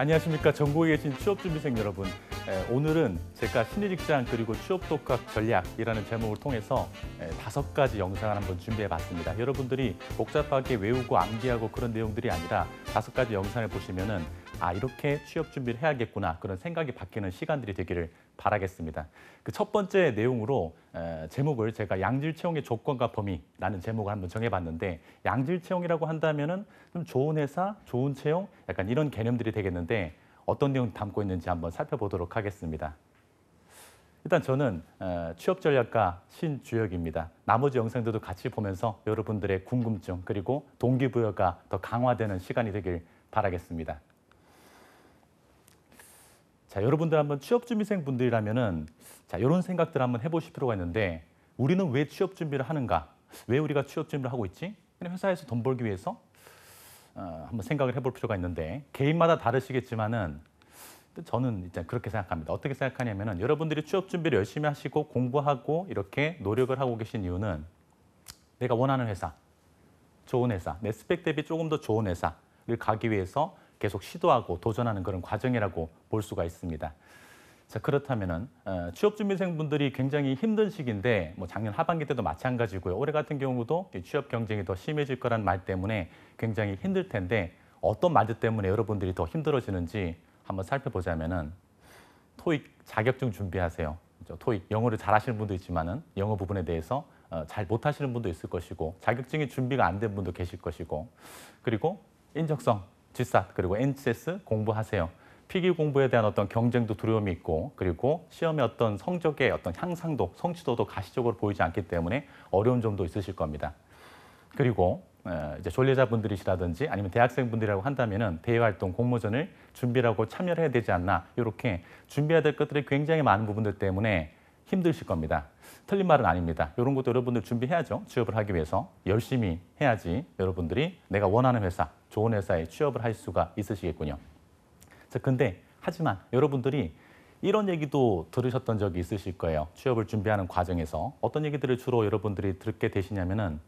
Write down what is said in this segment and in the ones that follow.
안녕하십니까 전국에 계신 취업준비생 여러분 오늘은 제가 신의직장 그리고 취업독학 전략이라는 제목을 통해서 다섯 가지 영상을 한번 준비해봤습니다 여러분들이 복잡하게 외우고 암기하고 그런 내용들이 아니라 다섯 가지 영상을 보시면 은아 이렇게 취업 준비를 해야겠구나 그런 생각이 바뀌는 시간들이 되기를 바라겠습니다. 그 첫 번째 내용으로 에, 제목을 제가 양질 채용의 조건과 범위라는 제목을 한번 정해봤는데 양질 채용이라고 한다면은 좀 좋은 회사, 좋은 채용 약간 이런 개념들이 되겠는데 어떤 내용 담고 있는지 한번 살펴보도록 하겠습니다. 일단 저는 취업 전략가 신주혁입니다. 나머지 영상들도 같이 보면서 여러분들의 궁금증 그리고 동기부여가 더 강화되는 시간이 되길 바라겠습니다. 자, 여러분들 한번 취업 준비생 분들이라면은 자, 이런 생각들 한번 해보실 필요가 있는데 우리는 왜 취업 준비를 하는가? 왜 우리가 취업 준비를 하고 있지? 그냥 회사에서 돈 벌기 위해서 어, 한번 생각을 해볼 필요가 있는데 개인마다 다르시겠지만은 저는 일단 그렇게 생각합니다. 어떻게 생각하냐면은 여러분들이 취업 준비를 열심히 하시고 공부하고 이렇게 노력을 하고 계신 이유는 내가 원하는 회사, 좋은 회사, 내 스펙 대비 조금 더 좋은 회사를 가기 위해서 계속 시도하고 도전하는 그런 과정이라고 볼 수가 있습니다. 자 그렇다면은 어, 취업준비생분들이 굉장히 힘든 시기인데 뭐 작년 하반기 때도 마찬가지고요. 올해 같은 경우도 취업 경쟁이 더 심해질 거란 말 때문에 굉장히 힘들 텐데 어떤 마디 때문에 여러분들이 더 힘들어지는지 한번 살펴보자면은 토익 자격증 준비하세요. 토익 영어를 잘하시는 분도 있지만은 영어 부분에 대해서 어, 잘 못하시는 분도 있을 것이고 자격증이 준비가 안 된 분도 계실 것이고 그리고 인적성 GSAT 그리고 NCS 공부하세요. 필기 공부에 대한 어떤 경쟁도 두려움이 있고 그리고 시험의 어떤 성적의 어떤 향상도 성취도도 가시적으로 보이지 않기 때문에 어려운 점도 있으실 겁니다. 그리고 이제 졸리자분들이시라든지 아니면 대학생분들이라고 한다면은 대외활동 공모전을 준비라고 참여를 해야 되지 않나 이렇게 준비해야 될 것들이 굉장히 많은 부분들 때문에 힘드실 겁니다. 틀린 말은 아닙니다. 이런 것도 여러분들 준비해야죠. 취업을 하기 위해서 열심히 해야지 여러분들이 내가 원하는 회사 좋은 회사에 취업을 할 수가 있으시겠군요. 자, 근데 하지만 여러분들이 이런 얘기도 들으셨던 적이 있으실 거예요. 취업을 준비하는 과정에서 어떤 얘기들을 주로 여러분들이 듣게 되시냐면은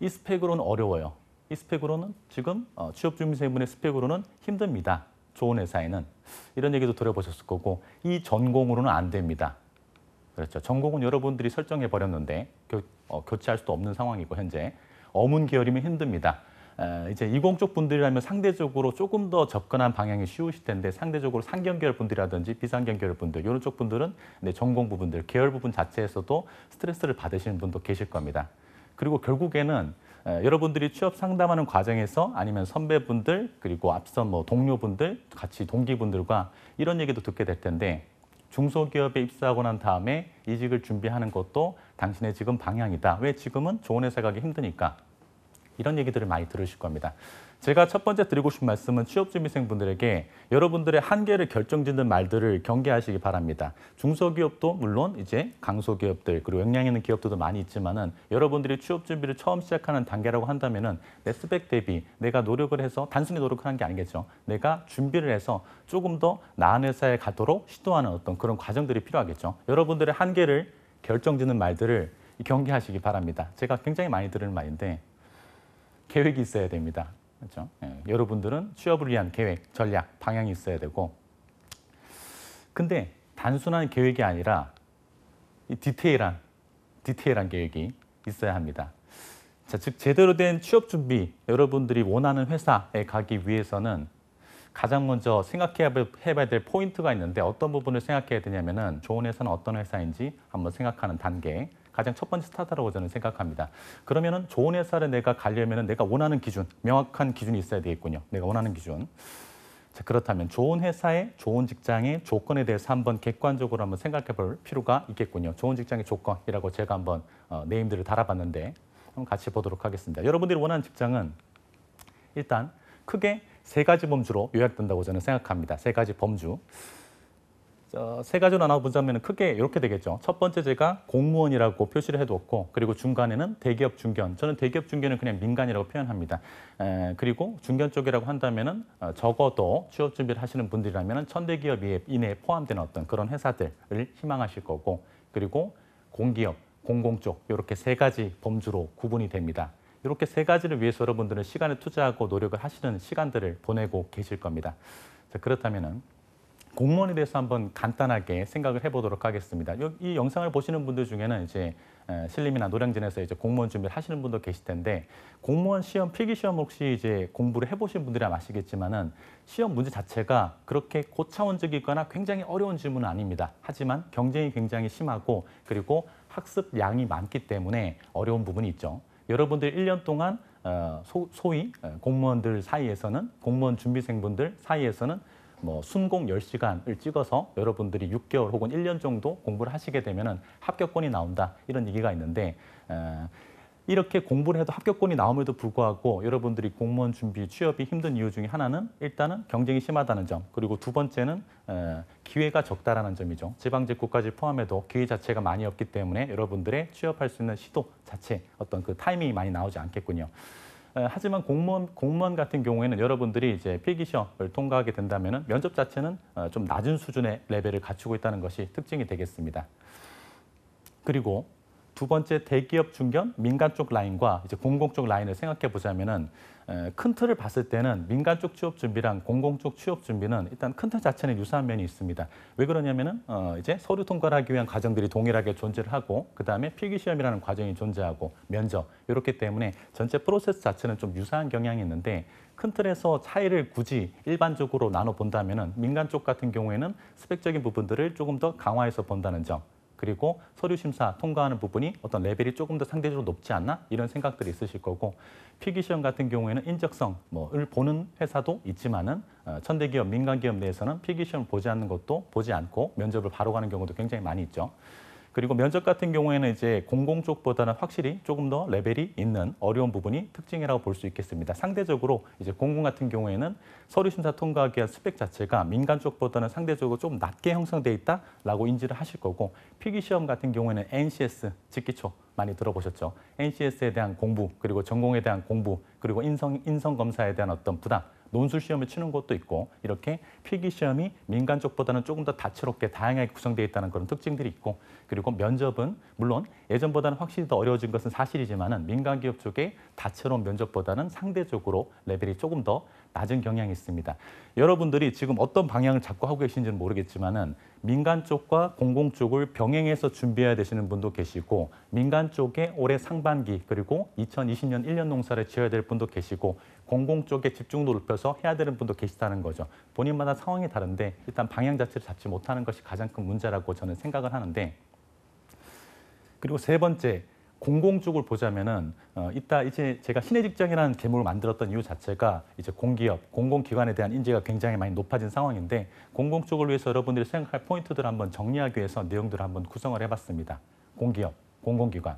이 스펙으로는 어려워요. 이 스펙으로는 지금 어, 취업 준비생분의 스펙으로는 힘듭니다. 좋은 회사에는 이런 얘기도 들어보셨을 거고 이 전공으로는 안 됩니다. 그렇죠. 전공은 여러분들이 설정해 버렸는데 교, 어, 교체할 수도 없는 상황이고 현재 어문 계열이면 힘듭니다. 이제 20쪽 분들이라면 상대적으로 조금 더 접근한 방향이 쉬우실 텐데 상대적으로 상경계열 분들이라든지 비상경계열 분들 이런 쪽 분들은 네, 전공 부분들 계열 부분 자체에서도 스트레스를 받으시는 분도 계실 겁니다. 그리고 결국에는 여러분들이 취업 상담하는 과정에서 아니면 선배분들 그리고 앞선 뭐 동료분들 같이 동기분들과 이런 얘기도 듣게 될 텐데 중소기업에 입사하고 난 다음에 이직을 준비하는 것도 당신의 지금 방향이다. 왜 지금은 좋은 회사 가기 힘드니까 이런 얘기들을 많이 들으실 겁니다. 제가 첫 번째 드리고 싶은 말씀은 취업준비생분들에게 여러분들의 한계를 결정짓는 말들을 경계하시기 바랍니다. 중소기업도 물론 이제 강소기업들 그리고 영량 있는 기업들도 많이 있지만은 여러분들이 취업 준비를 처음 시작하는 단계라고 한다면은 내 스펙 대비 내가 노력을 해서 단순히 노력하는 게 아니겠죠. 내가 준비를 해서 조금 더 나은 회사에 가도록 시도하는 어떤 그런 과정들이 필요하겠죠. 여러분들의 한계를 결정짓는 말들을 경계하시기 바랍니다. 제가 굉장히 많이 들은 말인데 계획이 있어야 됩니다. 그렇죠? 예, 여러분들은 취업을 위한 계획, 전략, 방향이 있어야 되고 근데 단순한 계획이 아니라 디테일한 디테일한 계획이 있어야 합니다. 자, 즉 제대로 된 취업 준비, 여러분들이 원하는 회사에 가기 위해서는 가장 먼저 생각해야 될 포인트가 있는데 어떤 부분을 생각해야 되냐면은 좋은 회사는 어떤 회사인지 한번 생각하는 단계 가장 첫 번째 스타트라고 저는 생각합니다. 그러면은 좋은 회사를 내가 가려면은 내가 원하는 기준, 명확한 기준이 있어야 되겠군요. 내가 원하는 기준. 자, 그렇다면 좋은 회사의 좋은 직장의 조건에 대해서 한번 객관적으로 한번 생각해 볼 필요가 있겠군요. 좋은 직장의 조건이라고 제가 한번 어, 네임들을 달아봤는데 한번 같이 보도록 하겠습니다. 여러분들이 원하는 직장은 일단 크게 세 가지 범주로 요약된다고 저는 생각합니다. 세 가지 범주. 세 가지로 나눠 보자면 크게 이렇게 되겠죠. 첫 번째 제가 공무원이라고 표시를 해두었고 그리고 중간에는 대기업 중견. 저는 대기업 중견은 그냥 민간이라고 표현합니다. 에, 그리고 중견 쪽이라고 한다면은 어, 적어도 취업 준비를 하시는 분들이라면 천대기업 이내에 포함된 어떤 그런 회사들을 희망하실 거고 그리고 공기업, 공공 쪽 이렇게 세 가지 범주로 구분이 됩니다. 이렇게 세 가지를 위해서 여러분들은 시간을 투자하고 노력을 하시는 시간들을 보내고 계실 겁니다. 자, 그렇다면은 공무원에 대해서 한번 간단하게 생각을 해보도록 하겠습니다. 이 영상을 보시는 분들 중에는 이제 신림이나 노량진에서 이제 공무원 준비를 하시는 분도 계실 텐데 공무원 시험 필기 시험 혹시 이제 공부를 해보신 분들이야 아시겠지만은 시험 문제 자체가 그렇게 고차원적이거나 굉장히 어려운 질문은 아닙니다. 하지만 경쟁이 굉장히 심하고 그리고 학습 양이 많기 때문에 어려운 부분이 있죠. 여러분들 1년 동안 어, 소, 소위 어, 공무원들 사이에서는 공무원 준비생분들 사이에서는 뭐 순공 10시간을 찍어서 여러분들이 6개월 혹은 1년 정도 공부를 하시게 되면 합격권이 나온다 이런 얘기가 있는데 어, 이렇게 공부를 해도 합격권이 나옴에도 불구하고 여러분들이 공무원 준비 취업이 힘든 이유 중에 하나는 일단은 경쟁이 심하다는 점 그리고 두 번째는 기회가 적다라는 점이죠. 지방직구까지 포함해도 기회 자체가 많이 없기 때문에 여러분들의 취업할 수 있는 시도 자체 어떤 그 타이밍이 많이 나오지 않겠군요. 예, 하지만 공무원, 공무원 같은 경우에는 여러분들이 이제 필기시험을 통과하게 된다면 면접 자체는 어, 좀 낮은 수준의 레벨을 갖추고 있다는 것이 특징이 되겠습니다. 그리고 두 번째 대기업 중견 민간 쪽 라인과 이제 공공 쪽 라인을 생각해 보자면은 큰 틀을 봤을 때는 민간 쪽 취업 준비랑 공공 쪽 취업 준비는 일단 큰 틀 자체는 유사한 면이 있습니다. 왜 그러냐면은 어 이제 서류 통과를 하기 위한 과정들이 동일하게 존재를 하고 그다음에 필기 시험이라는 과정이 존재하고 면접 이렇기 때문에 전체 프로세스 자체는 좀 유사한 경향이 있는데 큰 틀에서 차이를 굳이 일반적으로 나눠 본다면은 민간 쪽 같은 경우에는 스펙적인 부분들을 조금 더 강화해서 본다는 점 그리고 서류 심사 통과하는 부분이 어떤 레벨이 조금 더 상대적으로 높지 않나 이런 생각들이 있으실 거고 필기 시험 같은 경우에는 인적성 뭐를 보는 회사도 있지만은 어, 천대 기업 민간 기업 내에서는 필기 시험을 보지 않는 것도 보지 않고 면접을 바로 가는 경우도 굉장히 많이 있죠. 그리고 면접 같은 경우에는 이제 공공 쪽보다는 확실히 조금 더 레벨이 있는 어려운 부분이 특징이라고 볼 수 있겠습니다. 상대적으로 이제 공공 같은 경우에는 서류 심사 통과하기 위한 스펙 자체가 민간 쪽보다는 상대적으로 좀 낮게 형성돼 있다라고 인지를 하실 거고 필기 시험 같은 경우에는 NCS 직기초 많이 들어보셨죠. NCS에 대한 공부 그리고 전공에 대한 공부 그리고 인성 인성 검사에 대한 어떤 부담 논술 시험을 치는 것도 있고 이렇게 필기 시험이 민간 쪽보다는 조금 더 다채롭게 다양하게 구성되어 있다는 그런 특징들이 있고 그리고 면접은 물론 예전보다는 확실히 더 어려워진 것은 사실이지만 민간 기업 쪽의 다채로운 면접보다는 상대적으로 레벨이 조금 더 낮은 경향이 있습니다. 여러분들이 지금 어떤 방향을 잡고 하고 계신지는 모르겠지만 은 민간 쪽과 공공 쪽을 병행해서 준비해야 되시는 분도 계시고 민간 쪽에 올해 상반기 그리고 2020년 1년 농사를 지어야 될 분도 계시고 공공 쪽에 집중도 높여서 해야 되는 분도 계시다는 거죠. 본인마다 상황이 다른데 일단 방향 자체를 잡지 못하는 것이 가장 큰 문제라고 저는 생각을 하는데 그리고 세 번째 공공 쪽을 보자면은 어, 이따 이제 제가 신의 직장이라는 개목을 만들었던 이유 자체가 이제 공기업, 공공기관에 대한 인지가 굉장히 많이 높아진 상황인데 공공 쪽을 위해서 여러분들이 생각할 포인트들을 한번 정리하기 위해서 내용들을 한번 구성을 해봤습니다. 공기업, 공공기관.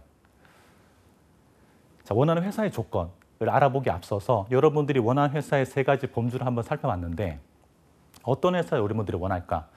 자, 원하는 회사의 조건을 알아보기 앞서서 여러분들이 원하는 회사의 세 가지 범주를 한번 살펴봤는데 어떤 회사를 여러분들이 원할까?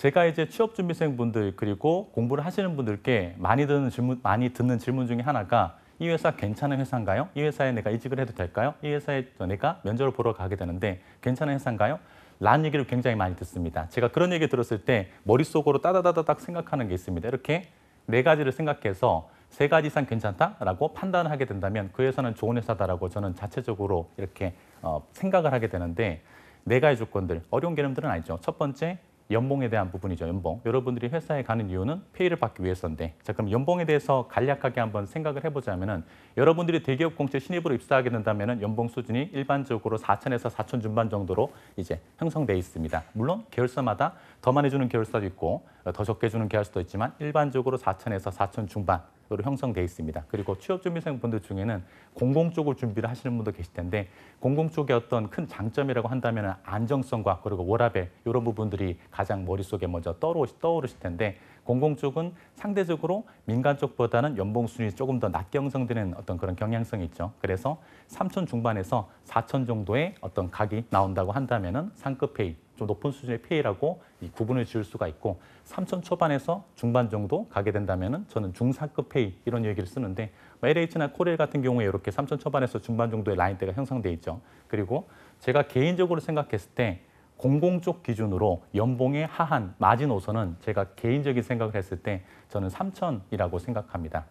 제가 이제 취업 준비생 분들 그리고 공부를 하시는 분들께 많이 듣는 질문 많이 듣는 질문 중에 하나가 이 회사 괜찮은 회사인가요? 이 회사에 내가 이직을 해도 될까요? 이 회사에 내가 면접을 보러 가게 되는데 괜찮은 회사인가요? 라는 얘기를 굉장히 많이 듣습니다. 제가 그런 얘기 들었을 때 머릿속으로 따다다다닥 생각하는 게 있습니다. 이렇게 네 가지를 생각해서 세 가지 이상 괜찮다라고 판단을 하게 된다면 그 회사는 좋은 회사다라고 저는 자체적으로 이렇게 어, 생각을 하게 되는데 네 가지 조건들 어려운 개념들은 아니죠. 첫 번째 연봉에 대한 부분이죠. 연봉. 여러분들이 회사에 가는 이유는 페이를 받기 위해서인데 자 그럼 연봉에 대해서 간략하게 한번 생각을 해보자면 은 여러분들이 대기업 공채 신입으로 입사하게 된다면 은 연봉 수준이 일반적으로 4천에서 4천 중반 정도로 이제 형성돼 있습니다. 물론 계열사마다 더 많이 주는 계열사도 있고 더 적게 주는 계할 수도 있지만 일반적으로 4천에서 4천 중반으로 형성돼 있습니다. 그리고 취업준비생분들 중에는 공공 쪽을 준비를 하시는 분도 계실 텐데 공공 쪽의 어떤 큰 장점이라고 한다면 안정성과 그리고 워라밸 이런 부분들이 가장 머릿속에 먼저 떠오르실 텐데 공공 쪽은 상대적으로 민간 쪽보다는 연봉 순위 조금 더 낮게 형성되는 어떤 그런 경향성이 있죠. 그래서 3천 중반에서 4천 정도의 어떤 각이 나온다고 한다면은 상급 페이 좀 높은 수준의 피해라고 구분을 지을 수가 있고 3천 초반에서 중반 정도 가게 된다면 저는 중상급 페이 이런 얘기를 쓰는데 LH나 뭐 코레일 같은 경우에 이렇게 3천 초반에서 중반 정도의 라인대가 형성돼 있죠. 그리고 제가 개인적으로 생각했을 때 공공 쪽 기준으로 연봉의 하한 마지노선은 제가 개인적인 생각을 했을 때 저는 3천이라고 생각합니다.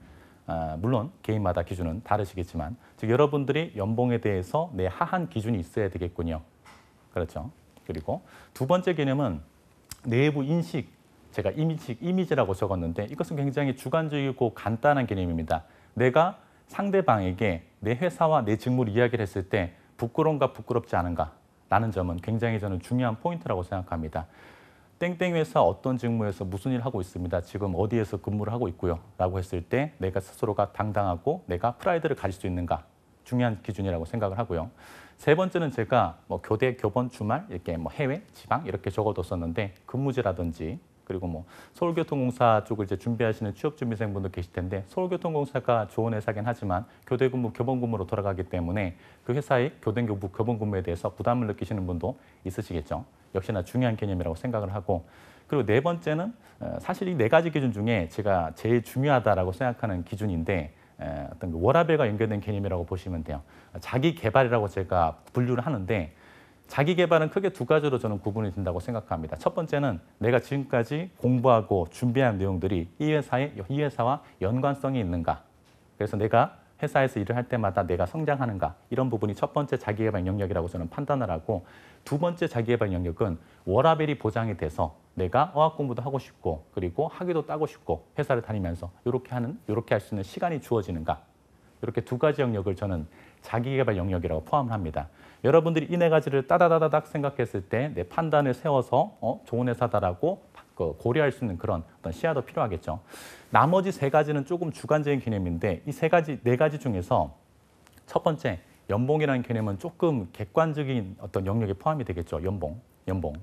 아, 물론 개인마다 기준은 다르시겠지만 즉 여러분들이 연봉에 대해서 내 하한 기준이 있어야 되겠군요. 그렇죠. 그리고 두 번째 개념은 내부 인식, 제가 이미지, 이미지라고 적었는데 이것은 굉장히 주관적이고 간단한 개념입니다. 내가 상대방에게 내 회사와 내 직무를 이야기를 했을 때 부끄러운가 부끄럽지 않은가 라는 점은 굉장히 저는 중요한 포인트라고 생각합니다. 땡땡 회사 어떤 직무에서 무슨 일을 하고 있습니다. 지금 어디에서 근무를 하고 있고요. 라고 했을 때 내가 스스로가 당당하고 내가 프라이드를 가질 수 있는가 중요한 기준이라고 생각을 하고요. 세 번째는 제가 뭐 교대, 교번, 주말 이렇게 뭐 해외, 지방 이렇게 적어뒀었는데 근무지라든지 그리고 뭐 서울교통공사 쪽을 이제 준비하시는 취업준비생분도 계실 텐데 서울교통공사가 좋은 회사긴 하지만 교대 근무, 교번 근무로 돌아가기 때문에 그 회사의 교대 근무, 교번 근무에 대해서 부담을 느끼시는 분도 있으시겠죠. 역시나 중요한 개념이라고 생각을 하고 그리고 네 번째는 어, 사실 이 네 가지 기준 중에 제가 제일 중요하다라고 생각하는 기준인데 예, 어떤 그 워라벨과 연결된 개념이라고 보시면 돼요. 자기 개발이라고 제가 분류를 하는데 자기 개발은 크게 두 가지로 저는 구분이 된다고 생각합니다. 첫 번째는 내가 지금까지 공부하고 준비한 내용들이 이 회사에 이 회사와 연관성이 있는가. 그래서 내가 회사에서 일을 할 때마다 내가 성장하는가 이런 부분이 첫 번째 자기개발 영역이라고 저는 판단을 하고 두 번째 자기개발 영역은 워라벨이 보장이 돼서 내가 어학 공부도 하고 싶고 그리고 학위도 따고 싶고 회사를 다니면서 이렇게 하는 이렇게 할 수 있는 시간이 주어지는가 이렇게 두 가지 영역을 저는 자기개발 영역이라고 포함을 합니다. 여러분들이 이 네 가지를 따다다닥 생각했을 때 내 판단을 세워서 어, 좋은 회사다라고 그 고려할 수 있는 그런 어떤 시야도 필요하겠죠. 나머지 세 가지는 조금 주관적인 개념인데 이 세 가지 네 가지 중에서 첫 번째 연봉이라는 개념은 조금 객관적인 어떤 영역에 포함이 되겠죠. 연봉, 연봉.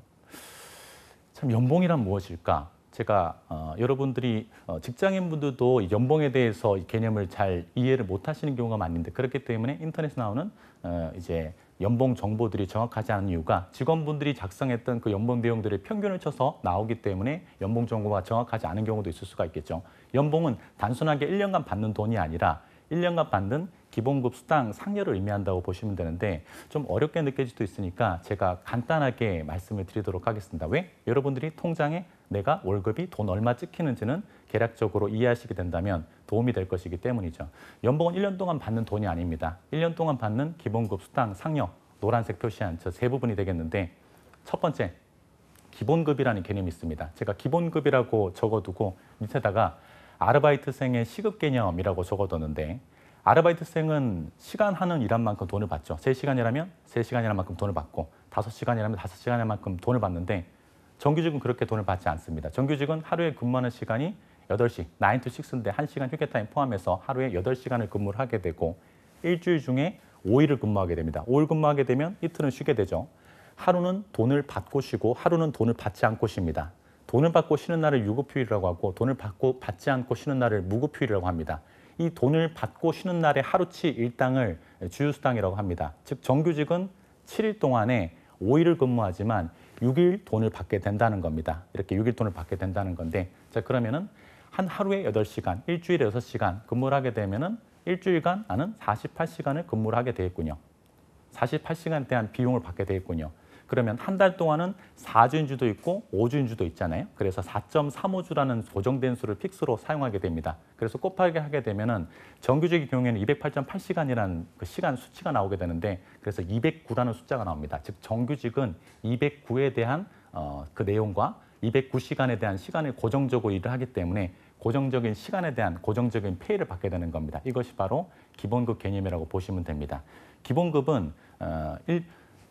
참 연봉이란 무엇일까? 제가 어, 여러분들이 어, 직장인분들도 연봉에 대해서 개념을 잘 이해를 못하시는 경우가 많은데 그렇기 때문에 인터넷에 나오는 어, 이제 연봉 정보들이 정확하지 않은 이유가 직원분들이 작성했던 그 연봉 내용들의 평균을 쳐서 나오기 때문에 연봉 정보가 정확하지 않은 경우도 있을 수가 있겠죠. 연봉은 단순하게 1년간 받는 돈이 아니라 1년간 받는 기본급 수당 상여를 의미한다고 보시면 되는데 좀 어렵게 느껴질 수도 있으니까 제가 간단하게 말씀을 드리도록 하겠습니다. 왜? 여러분들이 통장에 내가 월급이 돈 얼마 찍히는지는 계략적으로 이해하시게 된다면 도움이 될 것이기 때문이죠. 연봉은 1년 동안 받는 돈이 아닙니다. 1년 동안 받는 기본급 수당 상여 노란색 표시한 저 세 부분이 되겠는데 첫 번째 기본급이라는 개념이 있습니다. 제가 기본급이라고 적어두고 밑에다가 아르바이트생의 시급 개념이라고 적어뒀는데 아르바이트생은 시간 하는 일한 만큼 돈을 받죠. 3시간이라면3시간이란 만큼 돈을 받고 5 시간이라면 5 시간이란 만큼 돈을 받는데 정규직은 그렇게 돈을 받지 않습니다. 정규직은 하루에 근무하는 시간이 8시9 to 6인데 1시간 휴게 타임 포함해서 하루에 8 시간을 근무를 하게 되고 일주일 중에 5일을 근무하게 됩니다. 5일 근무하게 되면 이틀은 쉬게 되죠. 하루는 돈을 받고 쉬고 하루는 돈을 받지 않고 쉽니다. 돈을 받고 쉬는 날을 유급휴일이라고 하고 돈을 받고 받지 않고 쉬는 날을 무급휴일이라고 합니다. 이 돈을 받고 쉬는 날의 하루치 일당을 주휴수당이라고 합니다. 즉 정규직은 7일 동안에 5일을 근무하지만 6일 돈을 받게 된다는 겁니다. 이렇게 6일 돈을 받게 된다는 건데 자 그러면은 한 하루에 8시간, 일주일에 6시간 근무를 하게 되면은 일주일간 나는 48시간을 근무를 하게 되겠군요. 48시간에 대한 비용을 받게 되겠군요. 그러면 한 달 동안은 4주인주도 있고 5주인주도 있잖아요. 그래서 4.35주라는 고정된 수를 픽스로 사용하게 됩니다. 그래서 곱하게 하게 되면은 정규직의 경우에는 208.8시간이라는 그 시간 수치가 나오게 되는데 그래서 209라는 숫자가 나옵니다. 즉 정규직은 209에 대한 어, 그 내용과 209시간에 대한 시간을 고정적으로 일을 하기 때문에 고정적인 시간에 대한 고정적인 페이를 받게 되는 겁니다. 이것이 바로 기본급 개념이라고 보시면 됩니다. 기본급은 어,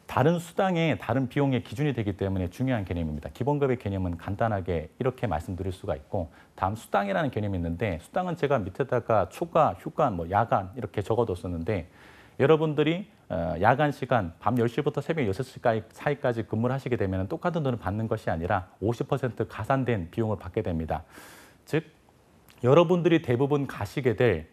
다른 수당의 다른 비용의 기준이 되기 때문에 중요한 개념입니다. 기본급의 개념은 간단하게 이렇게 말씀드릴 수가 있고 다음 수당이라는 개념이 있는데 수당은 제가 밑에다가 초과, 휴관, 뭐 야간 이렇게 적어뒀었는데 여러분들이 어, 야간 시간 밤 10시부터 새벽 6시 사이까지 근무를 하시게 되면 똑같은 돈을 받는 것이 아니라 50% 가산된 비용을 받게 됩니다. 즉 여러분들이 대부분 가시게 될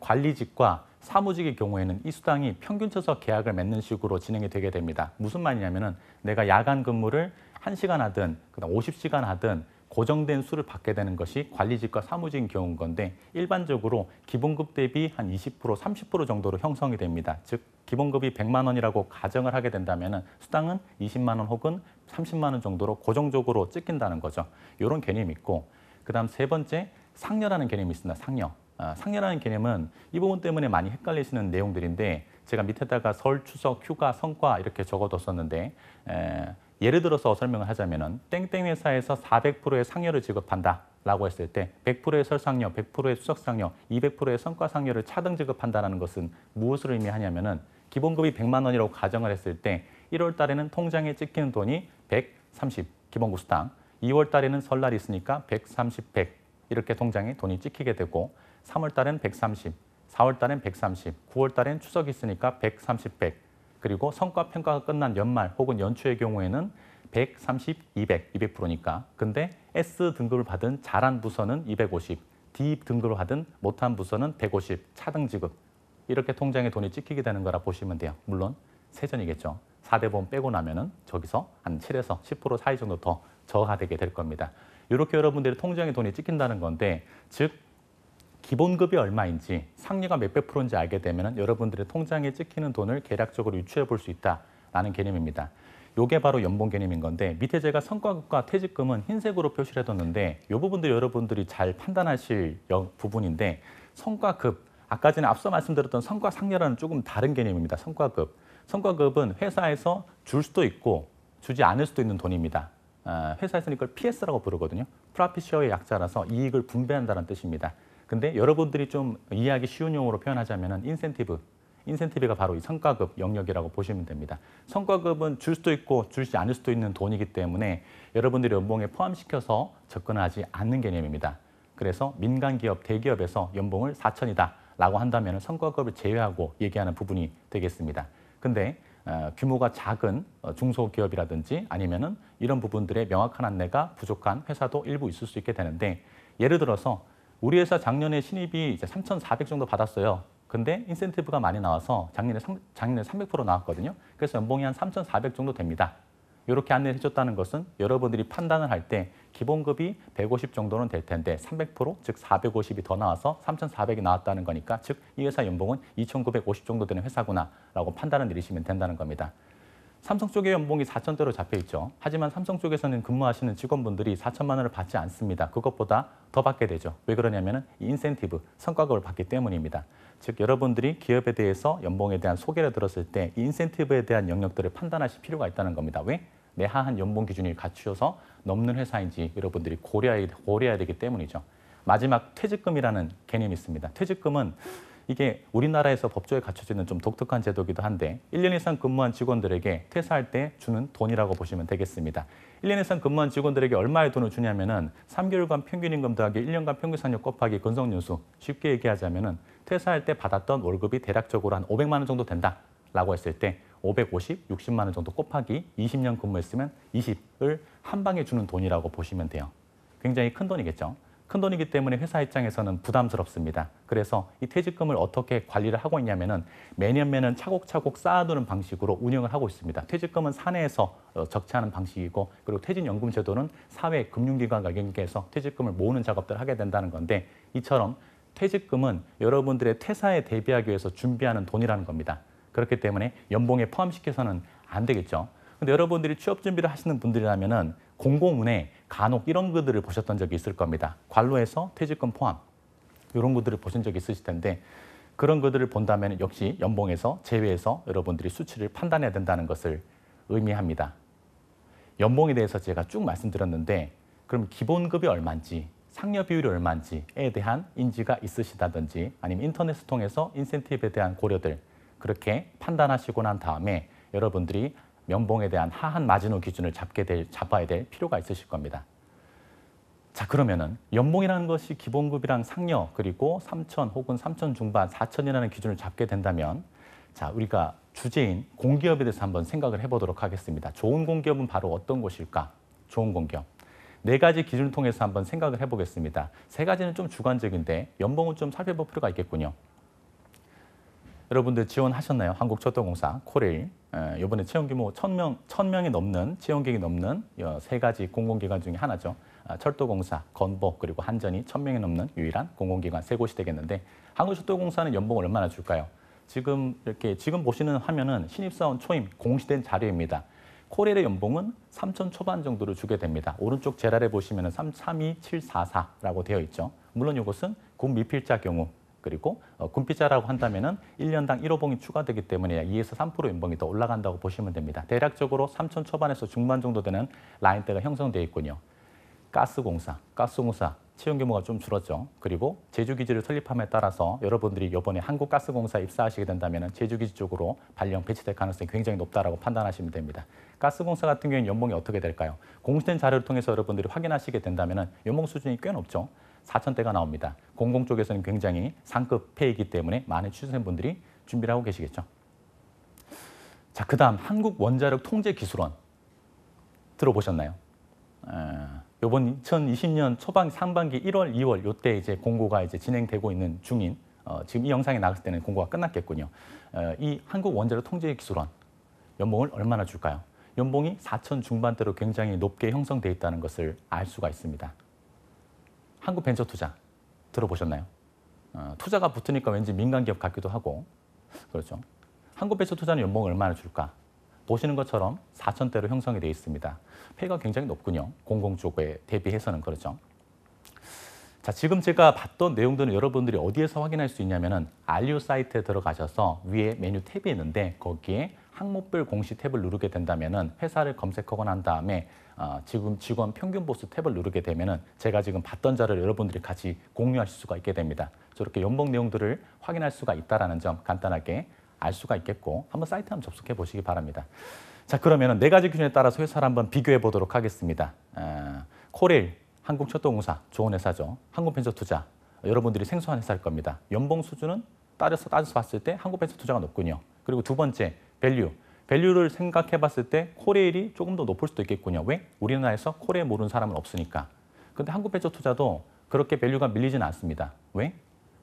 관리직과 사무직의 경우에는 이 수당이 평균쳐서 계약을 맺는 식으로 진행이 되게 됩니다. 무슨 말이냐면은 내가 야간 근무를 1시간 하든 그다음 50시간 하든 고정된 수를 받게 되는 것이 관리직과 사무직인 경우인 건데 일반적으로 기본급 대비 한 20%, 30% 정도로 형성이 됩니다. 즉 기본급이 100만 원이라고 가정을 하게 된다면 수당은 20만 원 혹은 30만 원 정도로 고정적으로 찍힌다는 거죠. 이런 개념이 있고 그다음 세 번째 상여라는 개념이 있습니다. 상여. 아, 상여라는 개념은 이 부분 때문에 많이 헷갈리시는 내용들인데 제가 밑에다가 설, 추석, 휴가, 성과 이렇게 적어뒀었는데 에, 예를 들어서 설명을 하자면 은 땡땡 회사에서 400%의 상여를 지급한다 라고 했을 때 100%의 설상여, 100%의 추석상여 200%의 성과상여를 차등 지급한다는 것은 무엇을 의미하냐면 은 기본급이 100만 원이라고 가정을 했을 때 1월 달에는 통장에 찍히는 돈이 130 기본급 수당 2월 달에는 설날이 있으니까 130, 100 이렇게 통장에 돈이 찍히게 되고 3월 달엔 130, 4월 달엔 130, 9월 달엔 추석이 있으니까 130, 100. 그리고 성과 평가가 끝난 연말 혹은 연초의 경우에는 130, 200, 200%니까. 근데 S 등급을 받은 잘한 부서는 250, D 등급을 받은 못한 부서는 150, 차등 지급. 이렇게 통장에 돈이 찍히게 되는 거라 보시면 돼요. 물론 세전이겠죠. 4대 보험 빼고 나면은 저기서 한 7에서 10% 사이 정도 더 저하되게 될 겁니다. 이렇게 여러분들이 통장에 돈이 찍힌다는 건데 즉 기본급이 얼마인지 상류가 몇백 프로인지 알게 되면 여러분들의 통장에 찍히는 돈을 계략적으로 유추해 볼 수 있다라는 개념입니다. 요게 바로 연봉 개념인 건데 밑에 제가 성과급과 퇴직금은 흰색으로 표시를 해뒀는데 요 부분들 여러분들이 잘 판단하실 부분인데 성과급 아까 전에 앞서 말씀드렸던 성과 상여라는 조금 다른 개념입니다. 성과급 성과급은 회사에서 줄 수도 있고 주지 않을 수도 있는 돈입니다. 아, 회사에서는 이걸 PS라고 부르거든요. 프라피셔의 약자라서 이익을 분배한다는 뜻입니다. 근데 여러분들이 좀 이해하기 쉬운 용어로 표현하자면 인센티브. 인센티브가 바로 이 성과급 영역이라고 보시면 됩니다. 성과급은 줄 수도 있고 줄지 않을 수도 있는 돈이기 때문에 여러분들이 연봉에 포함시켜서 접근하지 않는 개념입니다. 그래서 민간 기업, 대기업에서 연봉을 4천이다 라고 한다면 성과급을 제외하고 얘기하는 부분이 되겠습니다. 근데 어, 규모가 작은 어, 중소기업이라든지 아니면 이런 부분들의 명확한 안내가 부족한 회사도 일부 있을 수 있게 되는데 예를 들어서 우리 회사 작년에 신입이 이제 3,400 정도 받았어요. 근데 인센티브가 많이 나와서 작년에 상, 작년에 300% 나왔거든요. 그래서 연봉이 한 3,400 정도 됩니다. 이렇게 안내를 해줬다는 것은 여러분들이 판단을 할 때 기본급이 150 정도는 될 텐데 300%, 즉 450이 더 나와서 3,400이 나왔다는 거니까 즉 이 회사 연봉은 2,950 정도 되는 회사구나라고 판단을 내리시면 된다는 겁니다. 삼성 쪽의 연봉이 4천대로 잡혀 있죠. 하지만 삼성 쪽에서는 근무하시는 직원분들이 4천만 원을 받지 않습니다. 그것보다 더 받게 되죠. 왜 그러냐면 인센티브, 성과급을 받기 때문입니다. 즉 여러분들이 기업에 대해서 연봉에 대한 소개를 들었을 때 인센티브에 대한 영역들을 판단하실 필요가 있다는 겁니다. 왜? 내 하한 연봉 기준이 갖추어서 넘는 회사인지 여러분들이 고려해야, 고려해야 되기 때문이죠. 마지막 퇴직금이라는 개념이 있습니다. 퇴직금은 이게 우리나라에서 법조에 갖춰지는 좀 독특한 제도기도 이 한데 1년 이상 근무한 직원들에게 퇴사할 때 주는 돈이라고 보시면 되겠습니다. 1년 이상 근무한 직원들에게 얼마의 돈을 주냐면은 3개월간 평균 임금 더하기 1년간 평균 상력 곱하기 근속연수 쉽게 얘기하자면은 퇴사할 때 받았던 월급이 대략적으로 한 500만 원 정도 된다라고 했을 때 550, 60만 원 정도 곱하기 20년 근무했으면 20을 한 방에 주는 돈이라고 보시면 돼요. 굉장히 큰 돈이겠죠. 큰 돈이기 때문에 회사 입장에서는 부담스럽습니다. 그래서 이 퇴직금을 어떻게 관리를 하고 있냐면은 매년 매년 차곡차곡 쌓아두는 방식으로 운영을 하고 있습니다. 퇴직금은 사내에서 어, 적치하는 방식이고 그리고 퇴직연금 제도는 사회 금융기관과 연계해서 퇴직금을 모으는 작업들을 하게 된다는 건데 이처럼 퇴직금은 여러분들의 퇴사에 대비하기 위해서 준비하는 돈이라는 겁니다. 그렇기 때문에 연봉에 포함시켜서는 안 되겠죠. 근데 여러분들이 취업 준비를 하시는 분들이라면은 공고문에 간혹 이런 것들을 보셨던 적이 있을 겁니다. 관로에서 퇴직금 포함 이런 것들을 보신 적이 있으실 텐데 그런 것들을 본다면 역시 연봉에서 제외해서 여러분들이 수치를 판단해야 된다는 것을 의미합니다. 연봉에 대해서 제가 쭉 말씀드렸는데 그럼 기본급이 얼마인지 상여 비율이 얼마인지에 대한 인지가 있으시다든지 아니면 인터넷을 통해서 인센티브에 대한 고려들 그렇게 판단하시고 난 다음에 여러분들이 연봉에 대한 하한 마지노 기준을 잡게 될, 잡아야 될 필요가 있으실 겁니다. 자 그러면은 연봉이라는 것이 기본급이랑 상여 그리고 3천 혹은 3천 중반 4천이라는 기준을 잡게 된다면 자 우리가 주제인 공기업에 대해서 한번 생각을 해보도록 하겠습니다. 좋은 공기업은 바로 어떤 곳일까? 좋은 공기업. 네 가지 기준을 통해서 한번 생각을 해보겠습니다. 세 가지는 좀 주관적인데 연봉은 좀 살펴볼 필요가 있겠군요. 여러분들 지원하셨나요? 한국초등공사 코레일 이번에 예, 채용 규모 1,000명, 1명이 넘는 채용객이 넘는 세 가지 공공기관 중에 하나죠. 아, 철도공사, 건보, 그리고 한전이 1,000명이 넘는 유일한 공공기관 세 곳이 되겠는데 한국철도공사는 연봉을 얼마나 줄까요? 지금 이렇게 지금 보시는 화면은 신입사원 초임 공시된 자료입니다. 코레의 일 연봉은 3천 초반 정도를 주게 됩니다. 오른쪽 제랄에 보시면 3, 32744라고 되어 있죠. 물론 이것은 군 미필자 경우 그리고 어, 군피자라고 한다면은 1년당 1호봉이 추가되기 때문에 2에서 3% 연봉이 더 올라간다고 보시면 됩니다. 대략적으로 3천 초반에서 중반 정도 되는 라인대가 형성되어 있군요. 가스공사, 가스공사 채용 규모가 좀 줄었죠. 그리고 제주기지를 설립함에 따라서 여러분들이 이번에 한국가스공사에 입사하시게 된다면 제주기지 쪽으로 발령 배치될 가능성이 굉장히 높다고 판단하시면 됩니다. 가스공사 같은 경우에는 연봉이 어떻게 될까요? 공시된 자료를 통해서 여러분들이 확인하시게 된다면 연봉 수준이 꽤 높죠. 4천대가 나옵니다. 공공 쪽에서는 굉장히 상급 패이기 때문에 많은 취준생분들이 준비를 하고 계시겠죠. 자, 그 다음 한국원자력 통제기술원 들어보셨나요? 아, 요번 2020년 초반 상반기 1월, 2월 요때 이제 공고가 이제 진행되고 있는 중인 어, 지금 이 영상이 나갔을 때는 공고가 끝났겠군요. 어, 이 한국원자력통제기술원 연봉을 얼마나 줄까요? 연봉이 4천 중반대로 굉장히 높게 형성돼 있다는 것을 알 수가 있습니다. 한국 벤처 투자 들어보셨나요? 어, 투자가 붙으니까 왠지 민간 기업 같기도 하고 그렇죠. 한국 벤처 투자는 연봉 얼마나 줄까? 보시는 것처럼 4천대로 형성이 되어 있습니다. 폐가 굉장히 높군요. 공공 쪽에 대비해서는 그렇죠. 자, 지금 제가 봤던 내용들은 여러분들이 어디에서 확인할 수 있냐면은 알류 사이트에 들어가셔서 위에 메뉴 탭이 있는데 거기에 항목별 공시 탭을 누르게 된다면은 회사를 검색하거나 한 다음에 아, 지금 직원 평균 보수 탭을 누르게 되면은 제가 지금 봤던 자를 여러분들이 같이 공유하실 수가 있게 됩니다. 저렇게 연봉 내용들을 확인할 수가 있다는점 간단하게 알 수가 있겠고 한번 사이트 한번 접속해 보시기 바랍니다. 자그러면네 가지 기준에 따라서 회사를 한번 비교해 보도록 하겠습니다. 아, 코레일 한국철도공사 좋은 회사죠. 한국펜션 투자 여러분들이 생소한 회사일 겁니다. 연봉 수준은 따져서 따져서 봤을 때 한국펜션 투자가 높군요. 그리고 두 번째 밸류 밸류를 생각해 봤을 때 코레일이 조금 더 높을 수도 있겠군요. 왜? 우리나라에서 코레일 모르는 사람은 없으니까. 근데 한국벤처 투자도 그렇게 밸류가 밀리지 않습니다. 왜?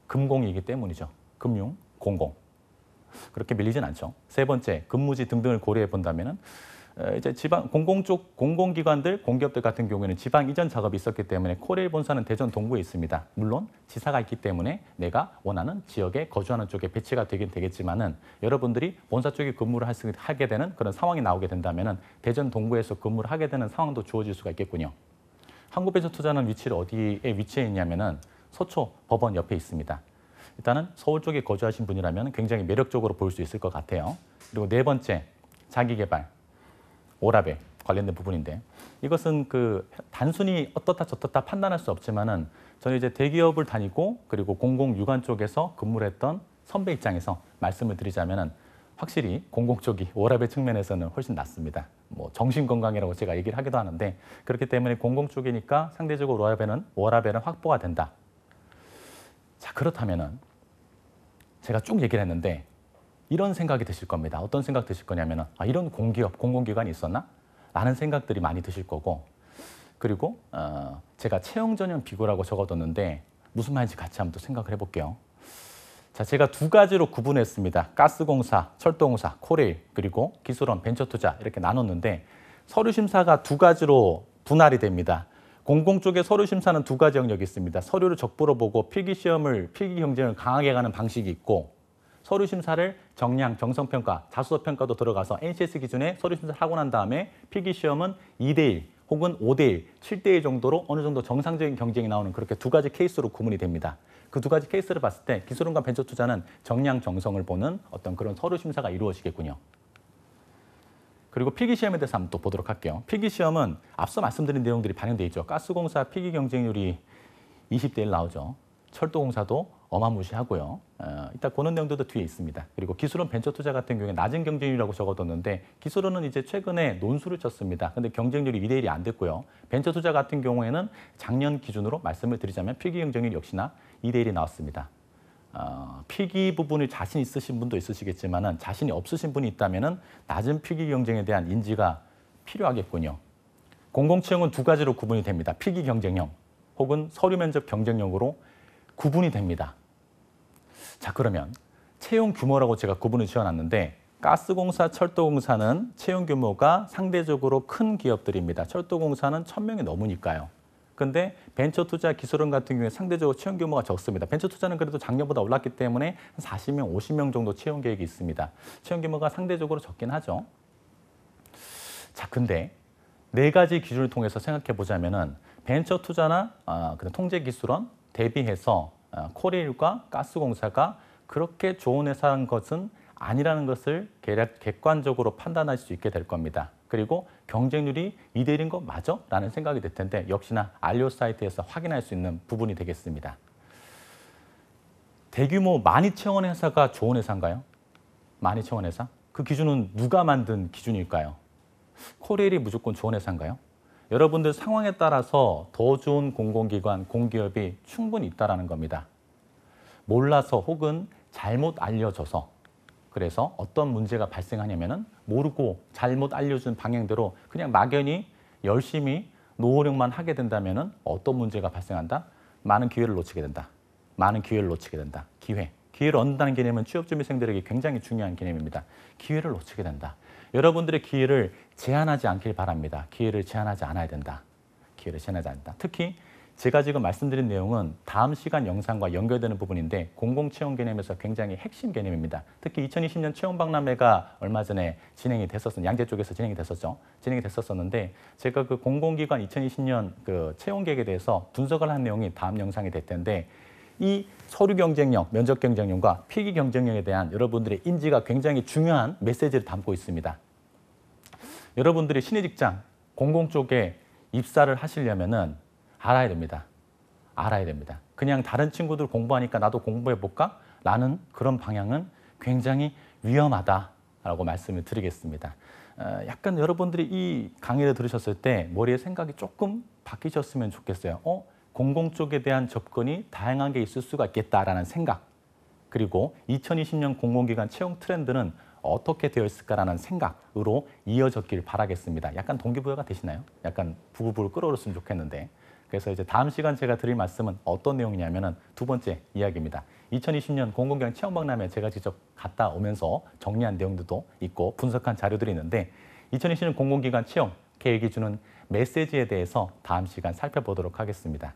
금공이기 때문이죠. 금융, 공공. 그렇게 밀리진 않죠. 세 번째, 근무지 등등을 고려해 본다면 이제 지방 공공 쪽 공공기관들 공기업들 같은 경우에는 지방 이전 작업이 있었기 때문에 코레일 본사는 대전 동구에 있습니다. 물론 지사가 있기 때문에 내가 원하는 지역에 거주하는 쪽에 배치가 되긴 되겠지만은 여러분들이 본사 쪽에 근무를 하게 되는 그런 상황이 나오게 된다면은 대전 동구에서 근무를 하게 되는 상황도 주어질 수가 있겠군요. 한국벤처투자는 위치를 어디에 위치해 있냐면은 서초 법원 옆에 있습니다. 일단은 서울 쪽에 거주하신 분이라면 굉장히 매력적으로 볼 수 있을 것 같아요. 그리고 네 번째 자기개발. 오라에 관련된 부분인데 이것은 그 단순히 어떻다 저떻다 판단할 수 없지만은 저는 이제 대기업을 다니고 그리고 공공유관 쪽에서 근무를 했던 선배 입장에서 말씀을 드리자면은 확실히 공공 쪽이 오라의 측면에서는 훨씬 낫습니다. 뭐 정신 건강이라고 제가 얘기를 하기도 하는데 그렇기 때문에 공공 쪽이니까 상대적으로 오라에는 오랍에는 확보가 된다. 자 그렇다면은 제가 쭉 얘기를 했는데 이런 생각이 드실 겁니다. 어떤 생각 드실 거냐면 아, 이런 공기업, 공공기관이 있었나? 라는 생각들이 많이 드실 거고 그리고 어, 제가 채용 전형 비교라고 적어뒀는데 무슨 말인지 같이 한번 또 생각을 해볼게요. 자, 제가 두 가지로 구분했습니다. 가스공사, 철도공사, 코레일, 그리고 기술원, 벤처투자 이렇게 나눴는데 서류 심사가 두 가지로 분할이 됩니다. 공공 쪽의 서류 심사는 두 가지 영역이 있습니다. 서류를 적부로 보고 필기 시험을 필기 경쟁을 강하게 가는 방식이 있고 서류 심사를 정량, 정성평가, 자소서평가도 들어가서 NCS 기준에 서류 심사를 하고 난 다음에 필기 시험은 2대1 혹은 5대1, 7대1 정도로 어느 정도 정상적인 경쟁이 나오는 그렇게 두 가지 케이스로 구분이 됩니다. 그 두 가지 케이스를 봤을 때 기술원과 벤처 투자는 정량 정성을 보는 어떤 그런 서류 심사가 이루어지겠군요. 그리고 필기시험에 대해서 한번 또 보도록 할게요. 필기시험은 앞서 말씀드린 내용들이 반영돼 있죠. 가스공사 필기 경쟁률이 20대1 나오죠. 철도공사도 어마무시하고요. 어, 이따 그런 내용들도 뒤에 있습니다. 그리고 기술은 벤처 투자 같은 경우에 낮은 경쟁률이라고 적어뒀는데 기술은 이제 최근에 논술을 쳤습니다. 근데 경쟁률이 2대 1이 안 됐고요. 벤처 투자 같은 경우에는 작년 기준으로 말씀을 드리자면 필기 경쟁률 역시나 2대 1이 나왔습니다. 어, 필기 부분을 자신 있으신 분도 있으시겠지만 자신이 없으신 분이 있다면 낮은 필기 경쟁에 대한 인지가 필요하겠군요. 공공채용은 두 가지로 구분이 됩니다. 필기 경쟁형 혹은 서류 면접 경쟁형으로 구분이 됩니다. 자, 그러면 채용 규모라고 제가 구분을 지어놨는데 가스공사, 철도공사는 채용 규모가 상대적으로 큰 기업들입니다. 철도공사는 1 0 0 0명이 넘으니까요. 근데 벤처 투자 기술원 같은 경우에 상대적으로 채용 규모가 적습니다. 벤처 투자는 그래도 작년보다 올랐기 때문에 40명, 50명 정도 채용 계획이 있습니다. 채용 규모가 상대적으로 적긴 하죠. 자, 근데 네 가지 기준을 통해서 생각해 보자면은 벤처 투자나 아, 통제 기술원, 대비해서 어, 코레일과 가스공사가 그렇게 좋은 회사인 것은 아니라는 것을 객관적으로 판단할 수 있게 될 겁니다. 그리고 경쟁률이 2대 1인 거 맞아? 라는 생각이 들 텐데 역시나 알리오 사이트에서 확인할 수 있는 부분이 되겠습니다. 대규모 많이 채원 회사가 좋은 회사인가요? 많이 채원 회사? 그 기준은 누가 만든 기준일까요? 코레일이 무조건 좋은 회사인가요? 여러분들 상황에 따라서 더 좋은 공공기관, 공기업이 충분히 있다라는 겁니다. 몰라서 혹은 잘못 알려져서 그래서 어떤 문제가 발생하냐면은 모르고 잘못 알려준 방향대로 그냥 막연히 열심히 노력만 하게 된다면은 어떤 문제가 발생한다? 많은 기회를 놓치게 된다. 많은 기회를 놓치게 된다. 기회. 기회를 얻는다는 개념은 취업준비생들에게 굉장히 중요한 개념입니다. 기회를 놓치게 된다. 여러분들의 기회를 제한하지 않길 바랍니다. 기회를 제한하지 않아야 된다. 기회를 제한하지 않다. 특히 제가 지금 말씀드린 내용은 다음 시간 영상과 연결되는 부분인데 공공채용 개념에서 굉장히 핵심 개념입니다. 특히 2020년 채용박람회가 얼마 전에 진행이 됐었어 양재 쪽에서 진행이 됐었죠. 진행이 됐었었는데 제가 그 공공기관 2020년 그 채용 계획에 대해서 분석을 한 내용이 다음 영상이 될 텐데 이 서류 경쟁력, 면접 경쟁력과 필기 경쟁력에 대한 여러분들의 인지가 굉장히 중요한 메시지를 담고 있습니다. 여러분들이 신의 직장, 공공 쪽에 입사를 하시려면 알아야 됩니다. 알아야 됩니다. 그냥 다른 친구들 공부하니까 나도 공부해볼까? 라는 그런 방향은 굉장히 위험하다라고 말씀을 드리겠습니다. 어, 약간 여러분들이 이 강의를 들으셨을 때 머리에 생각이 조금 바뀌셨으면 좋겠어요. 어? 공공 쪽에 대한 접근이 다양한 게 있을 수가 있겠다라는 생각 그리고 2020년 공공기관 채용 트렌드는 어떻게 되어 있을까라는 생각으로 이어졌길 바라겠습니다. 약간 동기부여가 되시나요? 약간 부부부를 끌어올렸으면 좋겠는데 그래서 이제 다음 시간 제가 드릴 말씀은 어떤 내용이냐면두 번째 이야기입니다. 2020년 공공기관 채용 박람회 제가 직접 갔다 오면서 정리한 내용들도 있고 분석한 자료들이 있는데 2020년 공공기관 채용 계획이 주는 메시지에 대해서 다음 시간 살펴보도록 하겠습니다.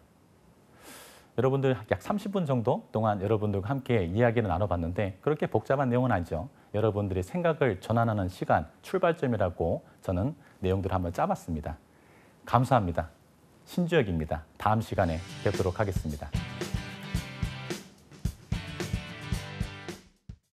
여러분들 약 30분 정도 동안 여러분들과 함께 이야기를 나눠봤는데 그렇게 복잡한 내용은 아니죠. 여러분들이 생각을 전환하는 시간, 출발점이라고 저는 내용들을 한번 짜봤습니다. 감사합니다. 신주혁입니다. 다음 시간에 뵙도록 하겠습니다.